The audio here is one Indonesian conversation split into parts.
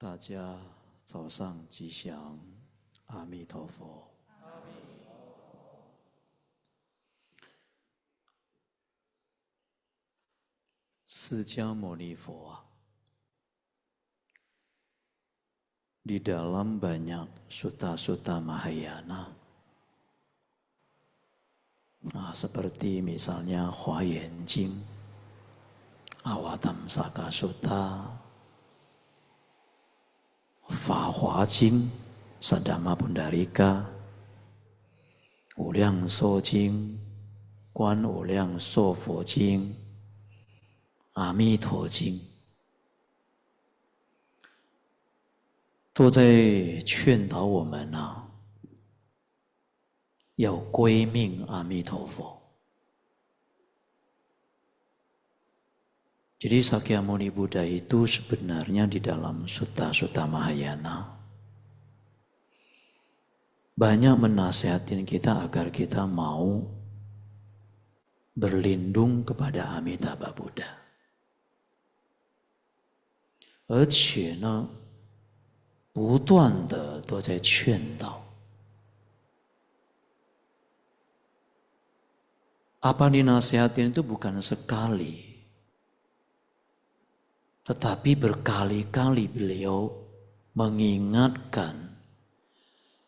大家早上吉祥，阿弥陀佛。阿弥陀佛。释迦牟尼佛啊，di dalam banyak suta sutra Mahayana, seperti misalnya Hua Jing, Awatamsaka Sutta,《法华经》、《萨达摩·达利嘎》《无量寿经》、《观无量寿佛经》、《阿弥陀经》，都在劝导我们呐，要归命阿弥陀佛。Jadi Sakyamuni Buddha itu sebenarnya di dalam Sutta-Sutta Mahayana banyak menasehatin kita agar kita mau berlindung kepada Amitabha Buddha. apa dinasehatin itu bukan sekali, tetapi berkali-kali beliau mengingatkan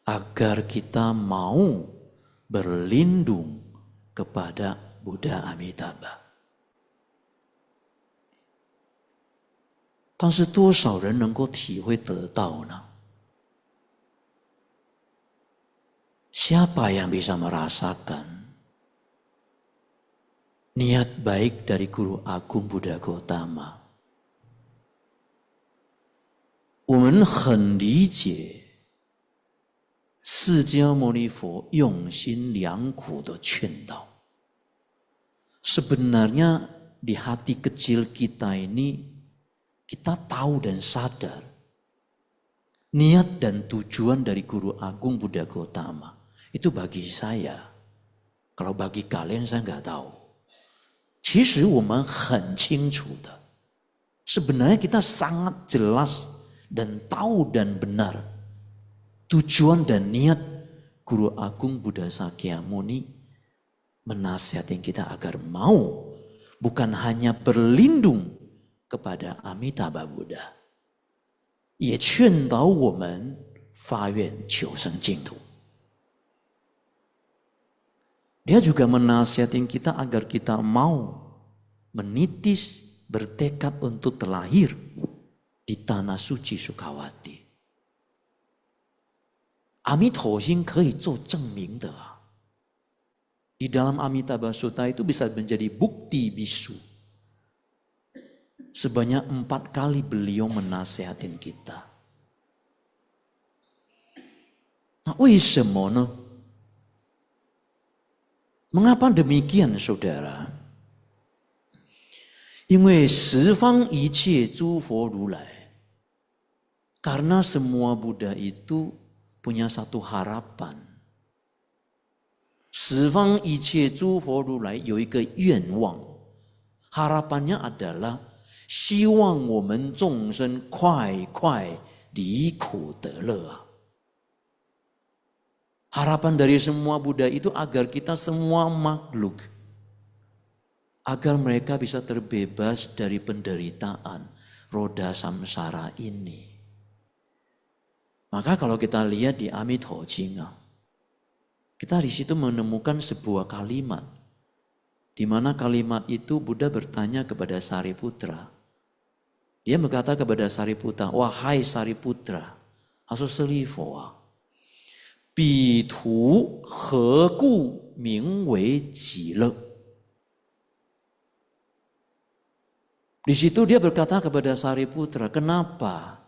agar kita mau berlindung kepada Buddha Amitabha. Siapa yang bisa merasakan niat baik dari Guru Agung Buddha Gautama? 我们很理解释迦牟尼佛用心良苦的劝导。Sebenarnya di hati kecil kita ini kita tahu dan sadar niat dan tujuan dari Guru Agung Buddha Gautama. Itu bagi saya. Kalau bagi kalian saya nggak tahu. Sebenarnya kita sangat jelas dan tahu dan benar tujuan dan niat Guru Agung Buddha Sakyamuni menasihati kita agar mau bukan hanya berlindung kepada Amitabha Buddha. Ia Dia juga menasihati kita agar kita mau menitis bertekad untuk terlahir di tanah suci Di dalam Amitabha Sutta itu bisa menjadi bukti bisu. Sebanyak empat kali beliau menasehatin kita. Nah, wisemono. Mengapa demikian saudara? 因为十方一切诸佛如来 karena semua Buddha itu punya satu harapan. Sifang Icie Zuho Rulai 有一个愿望. Harapannya adalah le. Harapan dari semua Buddha itu agar kita semua makhluk agar mereka bisa terbebas dari penderitaan roda samsara ini. Maka kalau kita lihat di Amito Jinga, kita di situ menemukan sebuah kalimat. Di mana kalimat itu Buddha bertanya kepada Sariputra. Dia berkata kepada Sariputra, wahai Sariputra, asal selifoa, bi tu he gu ming wei ji le. Di situ dia berkata kepada Sariputra, kenapa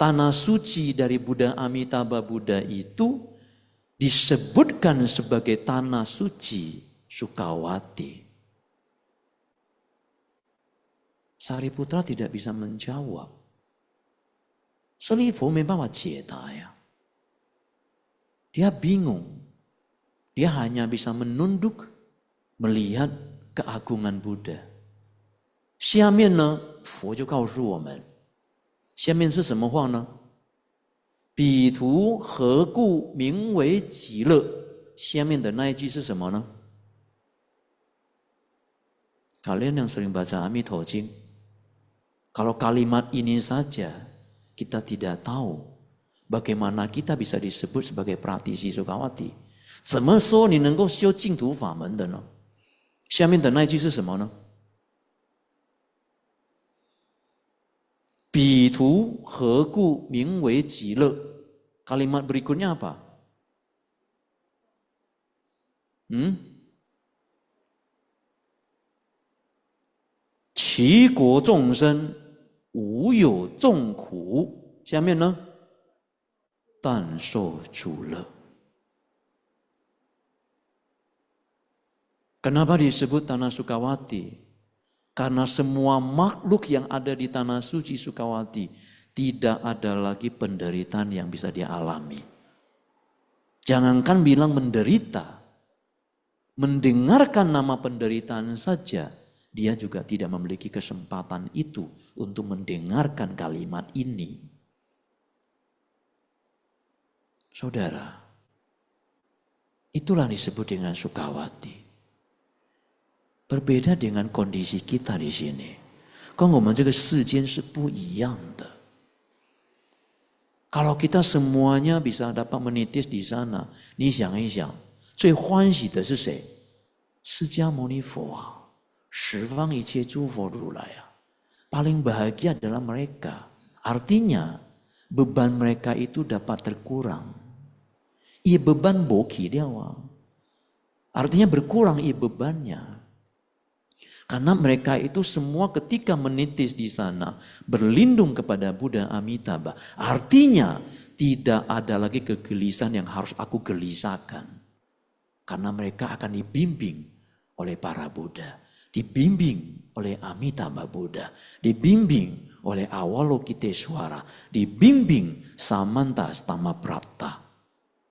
tanah suci dari Buddha Amitabha Buddha itu disebutkan sebagai tanah suci Sukawati. Sariputra tidak bisa menjawab. Selifu memang ya. Dia bingung. Dia hanya bisa menunduk melihat keagungan Buddha. 下面呢，佛就告诉我们，下面是什么话呢？彼土何故名为极乐？下面的那一句是什么呢？Kalau kalimat ini saja kita tidak tahu bagaimana kita bisa disebut sebagai praktisi Sukawati，bisa disebut sebagai Bagaimana kita a 怎么说你能够修净土法门 t i 下面的那一句是什么呢？彼土何故名为极乐？kalimat berikutnya apa？嗯？其国众生无有众苦，下面呢？但受诸乐。Kenapa disebut tanah sukawati？Karena semua makhluk yang ada di tanah suci Sukawati tidak ada lagi penderitaan yang bisa dia alami. Jangankan bilang menderita, mendengarkan nama penderitaan saja, dia juga tidak memiliki kesempatan itu untuk mendengarkan kalimat ini. Saudara, itulah disebut dengan Sukawati. Berbeda dengan kondisi kita di sini. Kalau kita semuanya bisa dapat menitis di sana, paling bahagia adalah artinya beban mereka itu dapat terkurang. i beban boki dia. Artinya berkurang i bebannya. Karena mereka itu semua ketika menitis di sana berlindung kepada Buddha Amitabha. Artinya tidak ada lagi kegelisahan yang harus aku gelisahkan. Karena mereka akan dibimbing oleh para Buddha. Dibimbing oleh Amitabha Buddha. Dibimbing oleh Awalokiteshwara. Dibimbing Samanta Prattha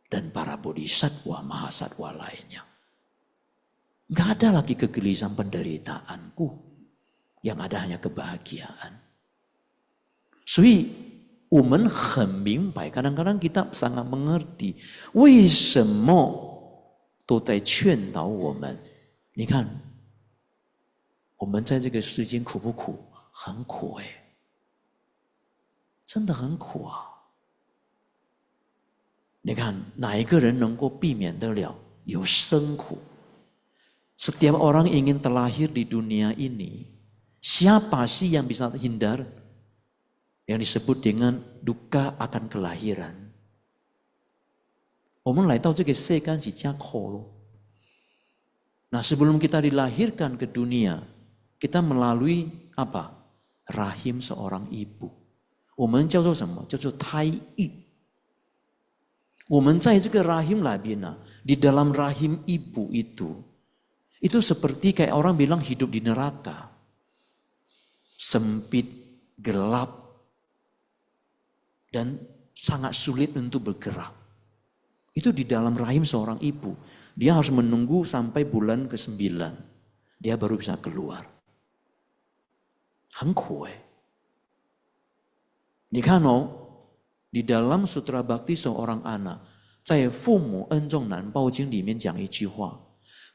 Dan para Bodhisattva Mahasattva lainnya. Gak ada lagi kegelisahan penderitaanku. Yang ada hanya kebahagiaan. Sui umen hemimpai. Kadang-kadang kita sangat mengerti. Wei semo tu tai quen dao woman. 你看，我们在这个世间苦不苦？很苦哎、欸，真的很苦啊！你看哪一个人能够避免得了有生苦？setiap orang ingin terlahir di dunia ini, siapa sih yang bisa hindar? Yang disebut dengan duka akan kelahiran. Kan nah sebelum kita dilahirkan ke dunia, kita melalui apa? Rahim seorang ibu. Di rahim dalam rahim ibu itu itu seperti kayak orang bilang hidup di neraka. Sempit, gelap, dan sangat sulit untuk bergerak. Itu di dalam rahim seorang ibu. Dia harus menunggu sampai bulan ke sembilan Dia baru bisa keluar. Hengkue. Nikano di dalam sutra bakti seorang anak, 在父母恩重男抱经里面讲一句话。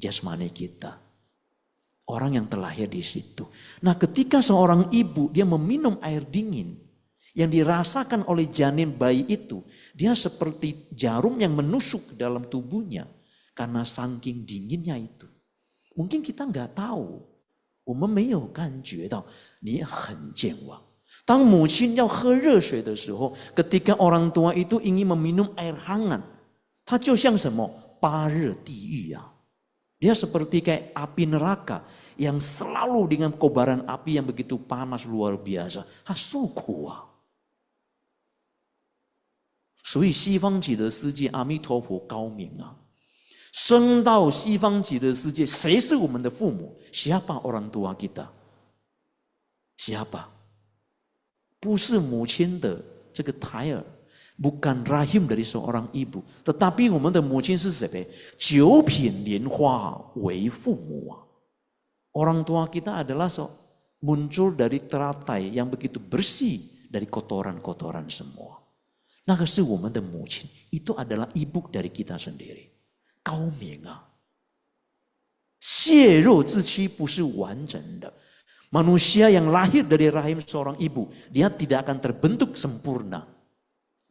jasmani kita. Orang yang terlahir di situ. Nah ketika seorang ibu dia meminum air dingin yang dirasakan oleh janin bayi itu, dia seperti jarum yang menusuk ke dalam tubuhnya karena saking dinginnya itu. Mungkin kita nggak tahu, kan eh, Ketika orang tua itu ingin meminum air hangat, hangat，它就像什么八热地狱啊！Dia seperti a a 像火炉 a 样，他像像火 a 一 s 他 l a 火 u 一样，n g a 火炉 o b a r a n a 一 i a 像像火炉一样，他像像火 a 一样，u 像 a 火 a b i 他 a 像火他像像火炉一样，他像像火炉一样，他像像火炉一样，他像像火炉一样，他像像火炉一样，他像像火炉一样，a 像像火炉一样，他像像火炉一样，他像像火炉一样，他像像火炉一 bukan rahim dari seorang ibu, orang tua kita adalah so, muncul dari teratai yang begitu bersih dari kotoran-kotoran semua. Nah, woman the itu adalah ibu dari kita sendiri. Kau Manusia yang lahir dari rahim seorang ibu, dia tidak akan terbentuk sempurna.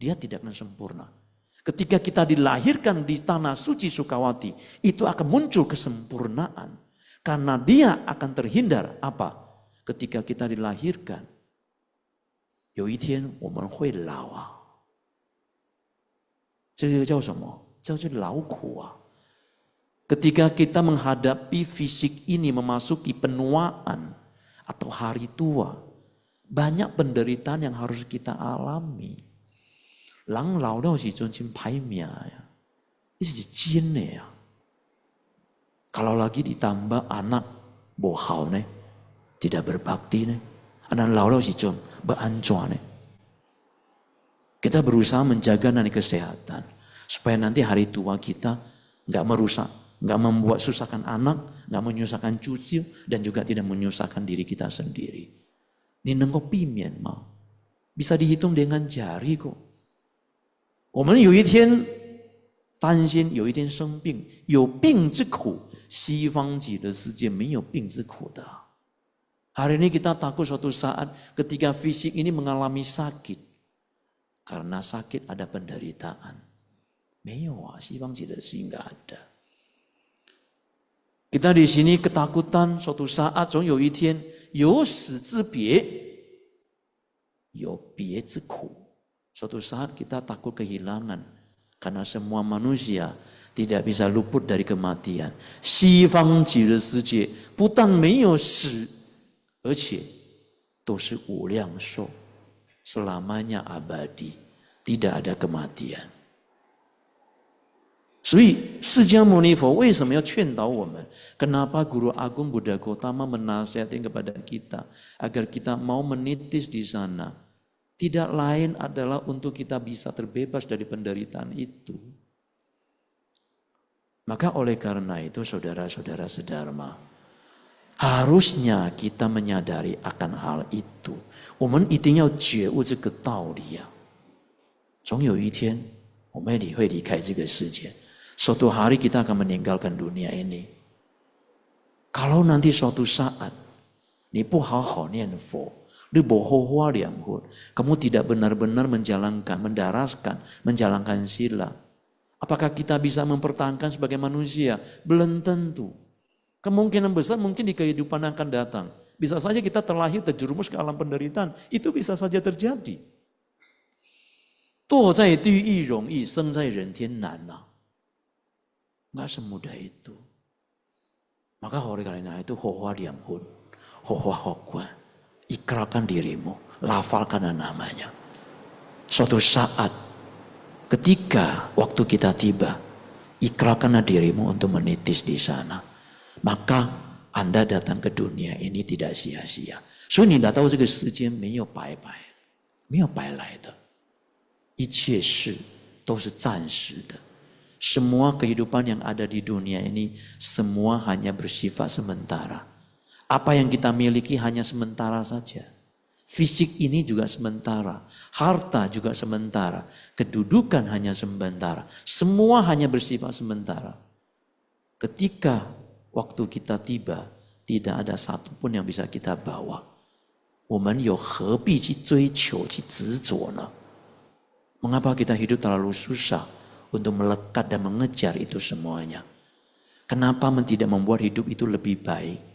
Dia tidak sempurna. Ketika kita dilahirkan di tanah suci Sukawati, itu akan muncul kesempurnaan. Karena dia akan terhindar apa? Ketika kita dilahirkan. Ketika kita menghadapi fisik ini memasuki penuaan atau hari tua, banyak penderitaan yang harus kita alami. 人老了时阵真歹命呀，这是真的呀。Kalau ya. ya. lagi ditambah anak tidak berbakti anak lalu si cum berancuan Kita berusaha menjaga nanti kesehatan supaya nanti hari tua kita nggak merusak, nggak membuat susahkan anak, nggak menyusahkan cucu dan juga tidak menyusahkan diri kita sendiri. Ini nengko pimien mau bisa dihitung dengan jari kok. 我们有一天担心有一天生病有病之苦，西方极的世界没有病之苦的。hari ini kita takut satu u saat ketika fisik ini mengalami sakit, karena sakit ada penderitaan。没有啊，西方极的世界没有。kita di sini ketakutan satu saat 总有一天有死之别，有别之苦。Suatu saat kita takut kehilangan karena semua manusia tidak bisa luput dari kematian. selamanya abadi, tidak ada kematian. Jadi, ya kenapa Guru Agung Buddha Gautama menasihati kepada kita agar kita mau menitis di sana？tidak lain adalah untuk kita bisa terbebas dari penderitaan itu. Maka oleh karena itu saudara-saudara sedharma harusnya kita menyadari akan hal itu. Suatu hari kita akan meninggalkan dunia ini. Kalau nanti suatu saat, 你不好好念佛。Debohohwa liamhul. Kamu tidak benar-benar menjalankan, mendaraskan, menjalankan sila. Apakah kita bisa mempertahankan sebagai manusia? Belum tentu. Kemungkinan besar mungkin di kehidupan akan datang. Bisa saja kita terlahir terjerumus ke alam penderitaan. Itu bisa saja terjadi. Tuh zai di yi rong yi, seng zai ren tian nan na. Nggak semudah itu. Maka kali ini itu, hohoa liam hun, hohoa hok Ikrarkan dirimu, lafalkan namanya. Suatu saat ketika waktu kita tiba, ikrarkanlah dirimu untuk menitis di sana. Maka Anda datang ke dunia ini tidak sia-sia. tidak tidak tahu Semua kehidupan yang ada di dunia ini semua hanya bersifat sementara apa yang kita miliki hanya sementara saja. Fisik ini juga sementara, harta juga sementara, kedudukan hanya sementara, semua hanya bersifat sementara. Ketika waktu kita tiba, tidak ada satupun yang bisa kita bawa. Mengapa kita hidup terlalu susah untuk melekat dan mengejar itu semuanya? Kenapa tidak membuat hidup itu lebih baik?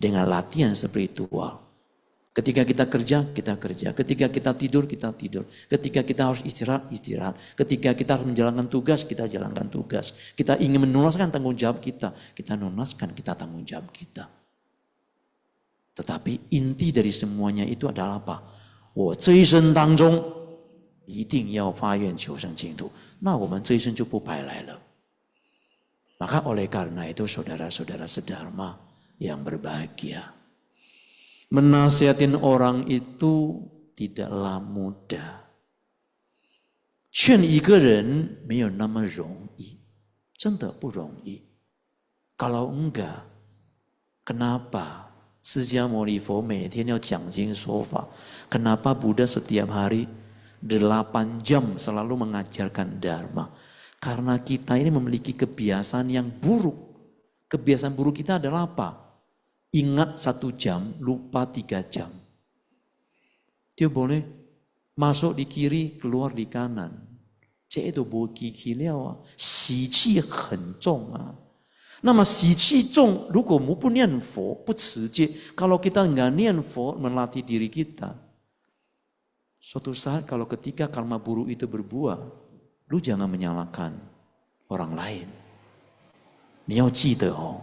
dengan latihan spiritual. Ketika kita kerja, kita kerja. Ketika kita tidur, kita tidur. Ketika kita harus istirahat, istirahat. Ketika kita harus menjalankan tugas, kita jalankan tugas. Kita ingin menunaskan tanggung jawab kita, kita nunaskan kita tanggung jawab kita. Tetapi inti dari semuanya itu adalah apa? 我这一生当中一定要发愿求生净土，那我们这一生就不白来了。Maka oleh karena itu saudara-saudara sederhana, yang berbahagia. Menasihatin orang itu tidaklah mudah. Kalau enggak, kenapa Mori Fo Sofa? Kenapa Buddha setiap hari delapan jam selalu mengajarkan Dharma? Karena kita ini memiliki kebiasaan yang buruk. Kebiasaan buruk kita adalah apa? ingat satu jam, lupa tiga jam. Dia boleh masuk di kiri, keluar di kanan. itu kalau kita nggak melatih diri kita, suatu saat kalau ketika karma buruk itu berbuah, lu jangan menyalahkan orang lain。你要记得哦。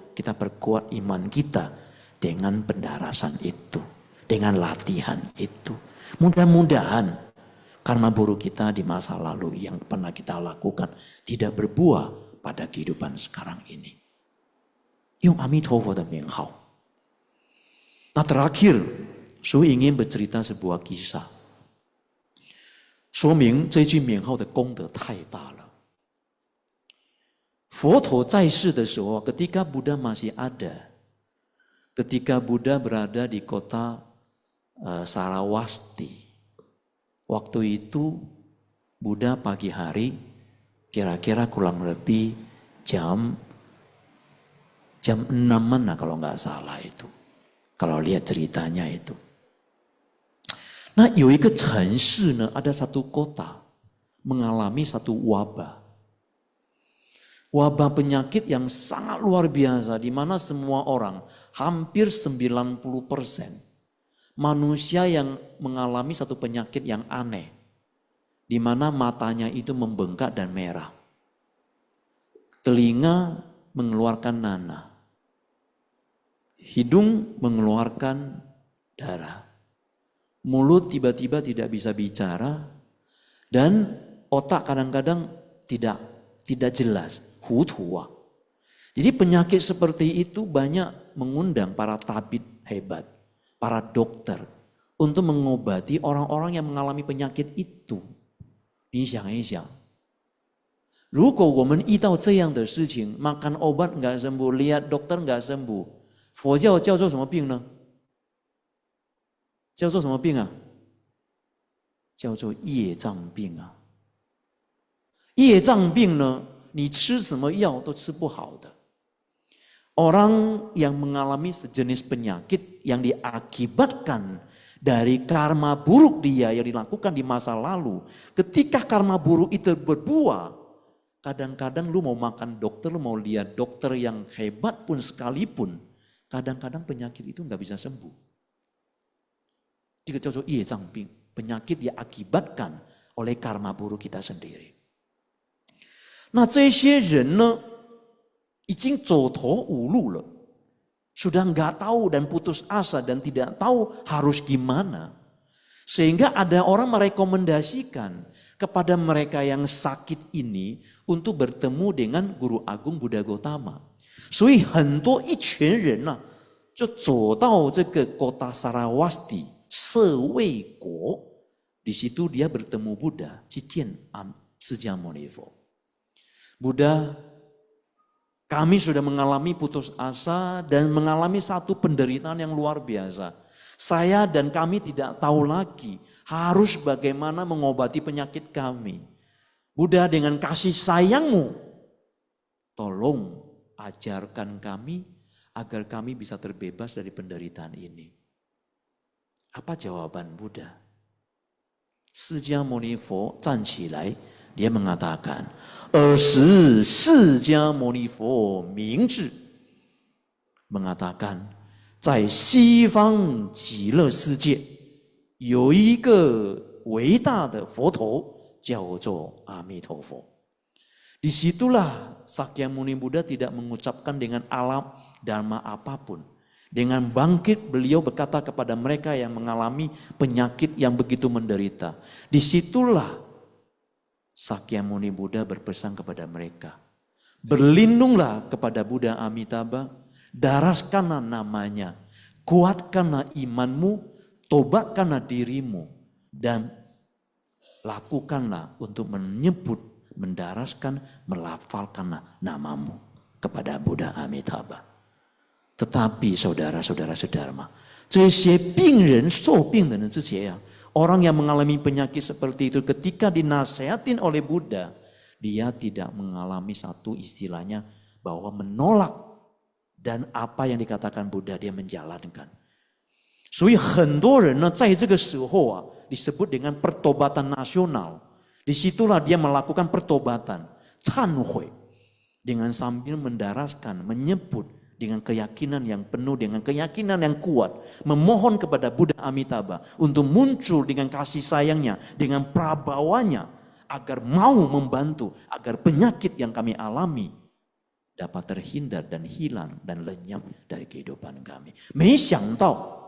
kita perkuat iman kita dengan pendarasan itu, dengan latihan itu. Mudah-mudahan karma buruk kita di masa lalu yang pernah kita lakukan tidak berbuah pada kehidupan sekarang ini. Yung Amitabha dan Menghau. Nah terakhir, Su ingin bercerita sebuah kisah. 说明这句缅号的功德太大了。佛陀在世的时候，ketika Buddha masih ada, ketika Buddha berada di kota eh，Sarawasti, waktu itu Buddha pagi hari kira-kira kurang lebih jam jam enam mana kalau nggak salah itu. Kalau lihat ceritanya itu. Nah, ada satu kota mengalami satu wabah wabah penyakit yang sangat luar biasa di mana semua orang hampir 90% manusia yang mengalami satu penyakit yang aneh di mana matanya itu membengkak dan merah. Telinga mengeluarkan nanah. Hidung mengeluarkan darah. Mulut tiba-tiba tidak bisa bicara dan otak kadang-kadang tidak tidak jelas hu tua. Jadi penyakit seperti itu banyak mengundang para tabib hebat, para dokter untuk mengobati orang-orang yang mengalami penyakit itu. makan obat nggak sembuh, lihat dokter nggak sembuh，佛教叫做什么病呢？叫做什么病啊？叫做业障病啊。业障病呢，你吃什么药都吃不好的。Orang yang mengalami sejenis penyakit yang diakibatkan dari karma buruk dia yang dilakukan di masa lalu, ketika karma buruk itu berbuah, kadang-kadang lu mau makan dokter, lu mau lihat dokter yang hebat pun sekalipun, kadang-kadang penyakit itu nggak bisa sembuh. Jika cocok iya, samping penyakit diakibatkan oleh karma buruk kita sendiri. 那这些人呢，已经走投无路了，sudah nggak tahu dan putus asa dan tidak tahu harus gimana. Sehingga ada orang merekomendasikan kepada mereka yang sakit ini untuk bertemu dengan Guru Agung Buddha Gotama. 所以很多一群人呢、啊，就走到这个 kota Sarawasti 社卫国，di situ dia bertemu Buddha Cijen Am Sejamolifo。Buddha, kami sudah mengalami putus asa dan mengalami satu penderitaan yang luar biasa. Saya dan kami tidak tahu lagi harus bagaimana mengobati penyakit kami. Buddha dengan kasih sayangmu, tolong ajarkan kami agar kami bisa terbebas dari penderitaan ini. Apa jawaban Buddha? 释迦牟尼佛站起来，dia mengatakan, "Al 释迦牟尼佛明智，mengatakan，在西方极乐世界有一个伟大的佛头叫做阿弥陀佛。Disitulah Sakyamuni Buddha tidak mengucapkan dengan alam dharma apapun. Dengan bangkit beliau berkata kepada mereka yang mengalami penyakit yang begitu menderita. Disitulah Sakyamuni Buddha berpesan kepada mereka, berlindunglah kepada Buddha Amitabha, daraskanlah namanya, kuatkanlah imanmu, tobatkanlah dirimu, dan lakukanlah untuk menyebut, mendaraskan, melafalkanlah namamu kepada Buddha Amitabha. Tetapi saudara-saudara sedharma, 这些病人受病的人之前呀、啊，Orang yang mengalami penyakit seperti itu ketika dinasehatin oleh Buddha, dia tidak mengalami satu istilahnya bahwa menolak dan apa yang dikatakan Buddha dia menjalankan. Ah, disebut dengan pertobatan nasional. Disitulah dia melakukan pertobatan, canhui dengan sambil mendaraskan, menyebut dengan keyakinan yang penuh, dengan keyakinan yang kuat, memohon kepada Buddha Amitabha untuk muncul dengan kasih sayangnya, dengan prabawanya, agar mau membantu, agar penyakit yang kami alami dapat terhindar dan hilang dan lenyap dari kehidupan kami. Mei Xiang Tao,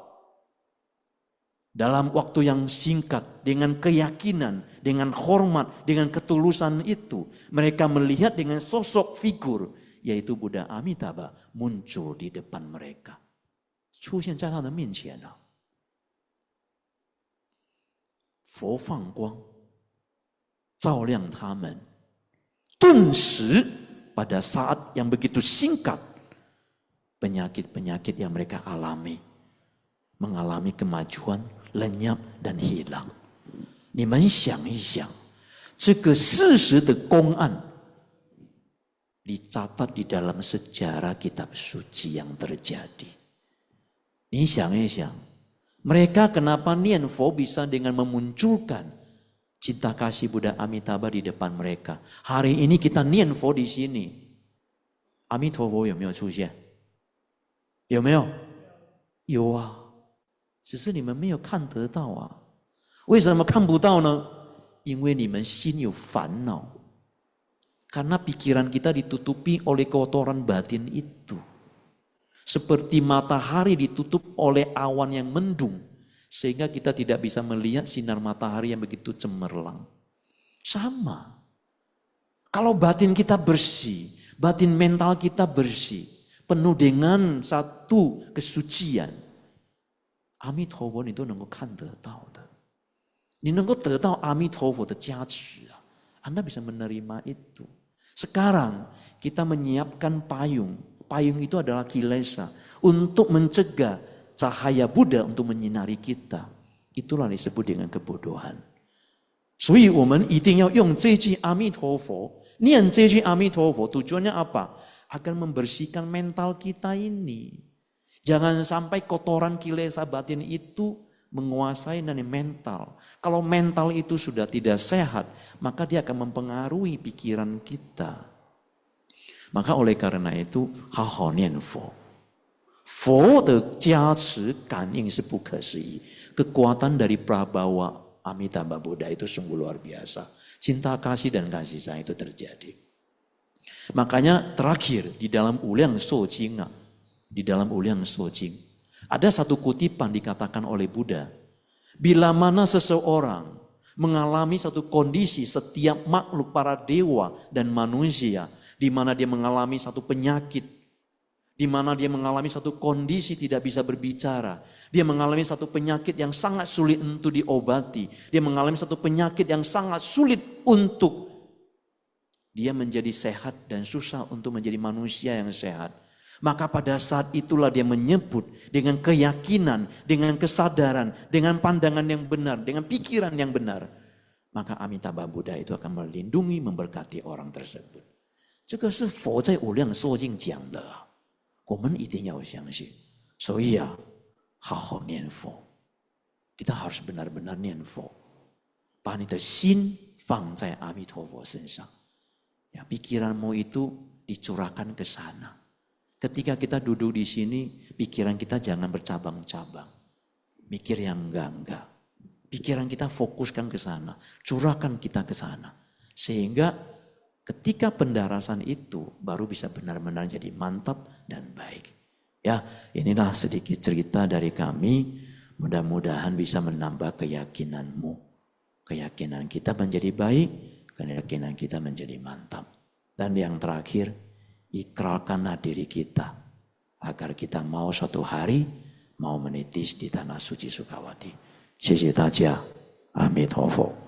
dalam waktu yang singkat, dengan keyakinan, dengan hormat, dengan ketulusan itu, mereka melihat dengan sosok figur yaitu Buddha Amitabha muncul di depan mereka. 出现在他的面前了、啊。佛放光，照亮他们，顿时 pada saat yang begitu singkat penyakit-penyakit yang mereka alami mengalami kemajuan, lenyap dan hilang. 你们想一想，这个事实的公案。dicatat di dalam sejarah kitab suci yang terjadi. Ini siang, eh, siang. Mereka kenapa Fo bisa dengan memunculkan cinta kasih Buddha Amitabha di depan mereka. Hari ini kita Fo di sini. Amitabha ya, 有没有出现？有没有？有啊，只是你们没有看得到啊。为什么看不到呢？因为你们心有烦恼。karena pikiran kita ditutupi oleh kotoran batin itu. Seperti matahari ditutup oleh awan yang mendung. Sehingga kita tidak bisa melihat sinar matahari yang begitu cemerlang. Sama. Kalau batin kita bersih, batin mental kita bersih, penuh dengan satu kesucian. Amit Hobon itu nengok kan Anda bisa menerima itu. Sekarang kita menyiapkan payung. Payung itu adalah kilesa untuk mencegah cahaya Buddha untuk menyinari kita. Itulah disebut dengan kebodohan. tujuannya apa? Akan membersihkan mental kita ini. Jangan sampai kotoran kilesa batin itu menguasai dan mental. Kalau mental itu sudah tidak sehat, maka dia akan mempengaruhi pikiran kita. Maka oleh karena itu, nian fo. Fo de jia ci kan ying si bu ke si. Kekuatan dari Prabawa Amitabha Buddha itu sungguh luar biasa. Cinta kasih dan kasih sayang itu terjadi. Makanya terakhir di dalam uliang so jinga, di dalam uliang so jing, ada satu kutipan dikatakan oleh Buddha, bila mana seseorang mengalami satu kondisi setiap makhluk para dewa dan manusia, di mana dia mengalami satu penyakit, di mana dia mengalami satu kondisi tidak bisa berbicara, dia mengalami satu penyakit yang sangat sulit untuk diobati, dia mengalami satu penyakit yang sangat sulit untuk dia menjadi sehat dan susah untuk menjadi manusia yang sehat. Maka pada saat itulah dia menyebut dengan keyakinan, dengan kesadaran, dengan pandangan yang benar, dengan pikiran yang benar. Maka Amitabha Buddha itu akan melindungi, memberkati orang tersebut. kita harus benar-benar 念佛，把你的心放在阿弥陀佛身上。Ya, pikiranmu itu dicurahkan ke sana. Ketika kita duduk di sini, pikiran kita jangan bercabang-cabang. Mikir yang enggak-enggak. Pikiran kita fokuskan ke sana, curahkan kita ke sana. Sehingga ketika pendarasan itu baru bisa benar-benar jadi mantap dan baik. Ya, inilah sedikit cerita dari kami. Mudah-mudahan bisa menambah keyakinanmu. Keyakinan kita menjadi baik, keyakinan kita menjadi mantap. Dan yang terakhir, ikrarkanlah diri kita agar kita mau suatu hari mau menitis di tanah suci Sukawati. 谢谢大家，阿弥陀佛。